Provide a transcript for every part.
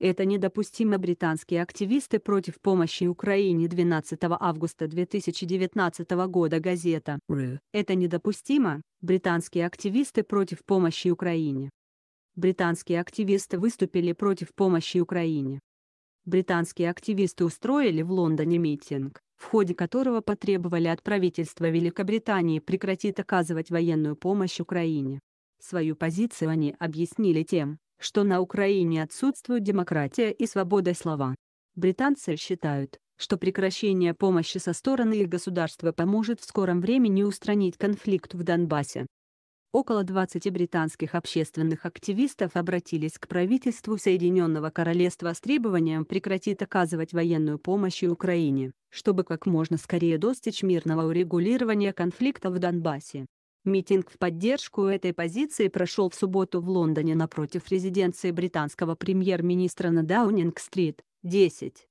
Это недопустимо. Британские активисты против помощи Украине 12 августа 2019 года газета Это недопустимо. Британские активисты против помощи Украине. Британские активисты выступили против помощи Украине. Британские активисты устроили в Лондоне митинг, в ходе которого потребовали от правительства Великобритании прекратить оказывать военную помощь Украине. Свою позицию они объяснили тем, что на Украине отсутствует демократия и свобода слова. Британцы считают, что прекращение помощи со стороны их государства поможет в скором времени устранить конфликт в Донбассе. Около 20 британских общественных активистов обратились к правительству Соединенного Королевства с требованием прекратить оказывать военную помощь Украине, чтобы как можно скорее достичь мирного урегулирования конфликта в Донбассе. Митинг в поддержку этой позиции прошел в субботу в Лондоне напротив резиденции британского премьер-министра на Даунинг-стрит, 10.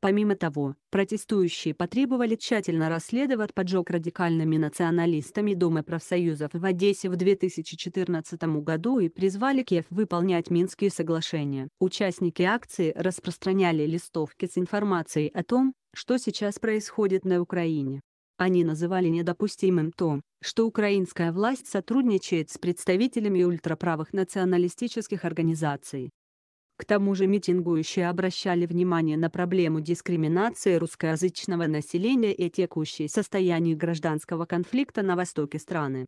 Помимо того, протестующие потребовали тщательно расследовать поджог радикальными националистами Дома профсоюзов в Одессе в 2014 году и призвали Киев выполнять Минские соглашения. Участники акции распространяли листовки с информацией о том, что сейчас происходит на Украине. Они называли недопустимым то, что украинская власть сотрудничает с представителями ультраправых националистических организаций. К тому же митингующие обращали внимание на проблему дискриминации русскоязычного населения и текущее состояние гражданского конфликта на востоке страны.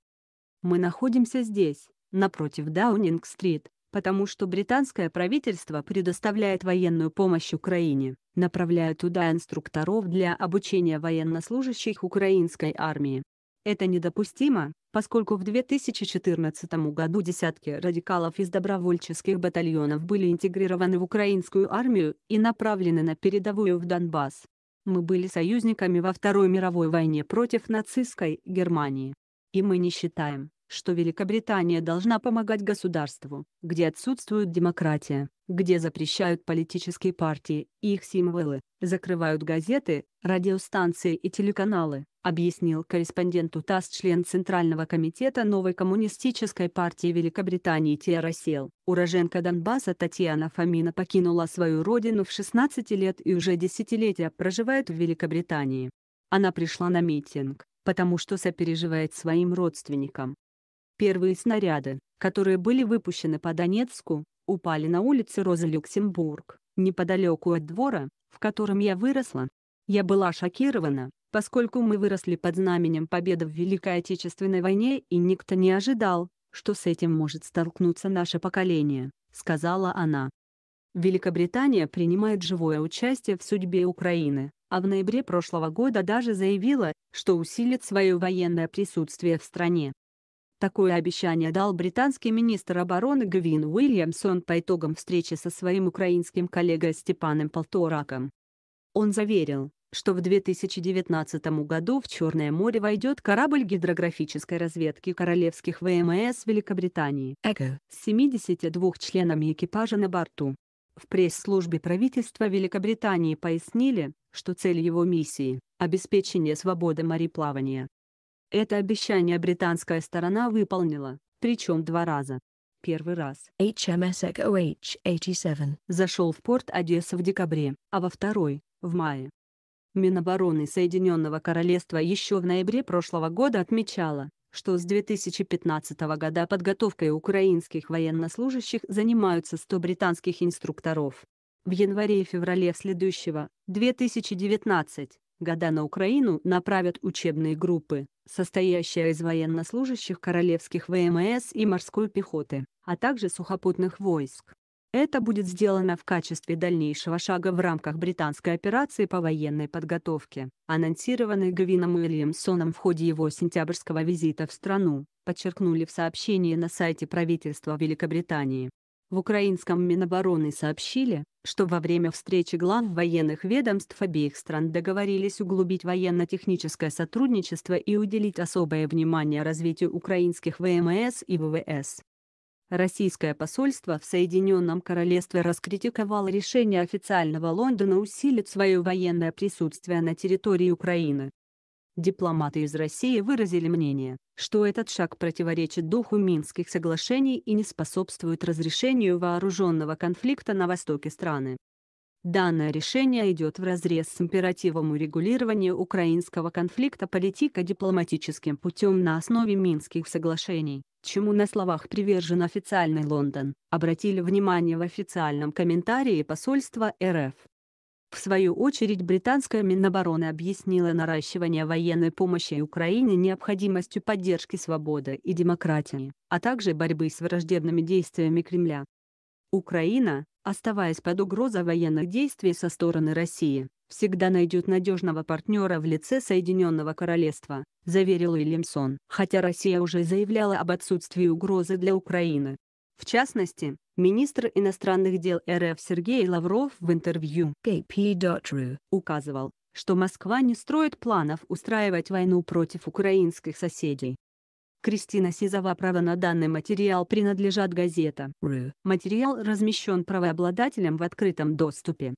Мы находимся здесь, напротив Даунинг-стрит, потому что британское правительство предоставляет военную помощь Украине, направляя туда инструкторов для обучения военнослужащих украинской армии. Это недопустимо, поскольку в 2014 году десятки радикалов из добровольческих батальонов были интегрированы в украинскую армию и направлены на передовую в Донбасс. Мы были союзниками во Второй мировой войне против нацистской Германии. И мы не считаем, что Великобритания должна помогать государству, где отсутствует демократия, где запрещают политические партии и их символы, закрывают газеты, радиостанции и телеканалы, объяснил корреспонденту ТАСС член Центрального комитета новой коммунистической партии Великобритании Тиара Сел. Уроженка Донбасса Татьяна Фомина покинула свою родину в 16 лет и уже десятилетия проживает в Великобритании. Она пришла на митинг, потому что сопереживает своим родственникам, Первые снаряды, которые были выпущены по Донецку, упали на улице Роза Люксембург, неподалеку от двора, в котором я выросла. Я была шокирована, поскольку мы выросли под знаменем победы в Великой Отечественной войне и никто не ожидал, что с этим может столкнуться наше поколение, сказала она. Великобритания принимает живое участие в судьбе Украины, а в ноябре прошлого года даже заявила, что усилит свое военное присутствие в стране. Такое обещание дал британский министр обороны Гвин Уильямсон по итогам встречи со своим украинским коллегой Степаном Полтораком. Он заверил, что в 2019 году в Черное море войдет корабль гидрографической разведки королевских ВМС Великобритании «Эко» с 72 членами экипажа на борту. В пресс-службе правительства Великобритании пояснили, что цель его миссии – обеспечение свободы мореплавания. Это обещание британская сторона выполнила, причем два раза. Первый раз HMS Echo H-87 зашел в порт Одесса в декабре, а во второй – в мае. Минобороны Соединенного Королевства еще в ноябре прошлого года отмечала, что с 2015 года подготовкой украинских военнослужащих занимаются 100 британских инструкторов. В январе и феврале следующего, 2019, года на Украину направят учебные группы, состоящая из военнослужащих королевских ВМС и морской пехоты, а также сухопутных войск. Это будет сделано в качестве дальнейшего шага в рамках британской операции по военной подготовке, анонсированной Гвином Уильямсоном в ходе его сентябрьского визита в страну, подчеркнули в сообщении на сайте правительства Великобритании. В украинском Минобороны сообщили, что во время встречи глав военных ведомств обеих стран договорились углубить военно-техническое сотрудничество и уделить особое внимание развитию украинских ВМС и ВВС. Российское посольство в Соединенном Королевстве раскритиковало решение официального Лондона усилить свое военное присутствие на территории Украины. Дипломаты из России выразили мнение, что этот шаг противоречит духу Минских соглашений и не способствует разрешению вооруженного конфликта на востоке страны. Данное решение идет вразрез с императивом урегулирования украинского конфликта политико-дипломатическим путем на основе Минских соглашений, чему на словах привержен официальный Лондон, обратили внимание в официальном комментарии посольства РФ. В свою очередь британская Минобороны объяснила наращивание военной помощи Украине необходимостью поддержки свободы и демократии, а также борьбы с враждебными действиями Кремля. Украина, оставаясь под угрозой военных действий со стороны России, всегда найдет надежного партнера в лице Соединенного Королевства, заверил Уильямсон, хотя Россия уже заявляла об отсутствии угрозы для Украины. В частности, Министр иностранных дел РФ Сергей Лавров в интервью KP.ru указывал, что Москва не строит планов устраивать войну против украинских соседей. Кристина Сизова право на данный материал принадлежат газета. Материал размещен правообладателем в открытом доступе.